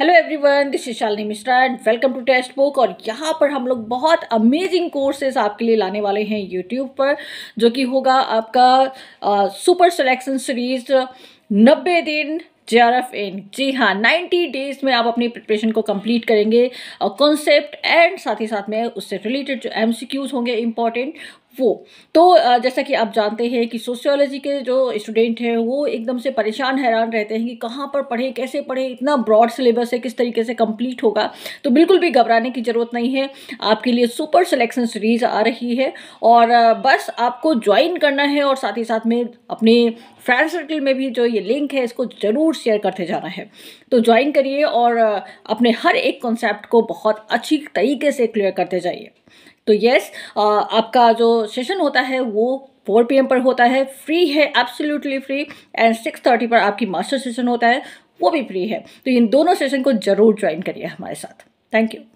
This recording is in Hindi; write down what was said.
hello everyone this is Shalini Mishra and welcome to Testbook और यहाँ पर हम लोग बहुत अमेजिंग कोर्सेज आपके लिए लाने वाले हैं यूट्यूब पर जो कि होगा आपका सुपर सिलेक्शन सीरीज नब्बे दिन J R F N G हाँ नाइन्टी डेज में आप अपनी प्रिपरेशन को कंप्लीट करेंगे कॉन्सेप्ट एंड साथ ही साथ में उससे रिलेटेड जो एम सी क्यूज़ होंगे इंपॉर्टेंट वो तो जैसा कि आप जानते हैं कि सोशियोलॉजी के जो स्टूडेंट हैं वो एकदम से परेशान हैरान रहते हैं कि कहाँ पर पढ़े कैसे पढ़े इतना ब्रॉड सिलेबस है किस तरीके से कंप्लीट होगा तो बिल्कुल भी घबराने की ज़रूरत नहीं है आपके लिए सुपर सिलेक्शन सीरीज़ आ रही है और बस आपको ज्वाइन करना है और साथ ही साथ में अपने फ्रेंड सर्कल में भी जो ये लिंक है इसको ज़रूर शेयर करते जाना है तो ज्वाइन करिए और अपने हर एक कॉन्सेप्ट को बहुत अच्छी तरीके से क्लियर करते जाइए तो यस आपका जो सेशन होता है वो फोर पी पर होता है फ्री है absolutely free and six thirty पर आपकी मास्टर सेशन होता है वो भी फ्री है तो इन दोनों सेशन को ज़रूर ज्वाइन करिए हमारे साथ थैंक यू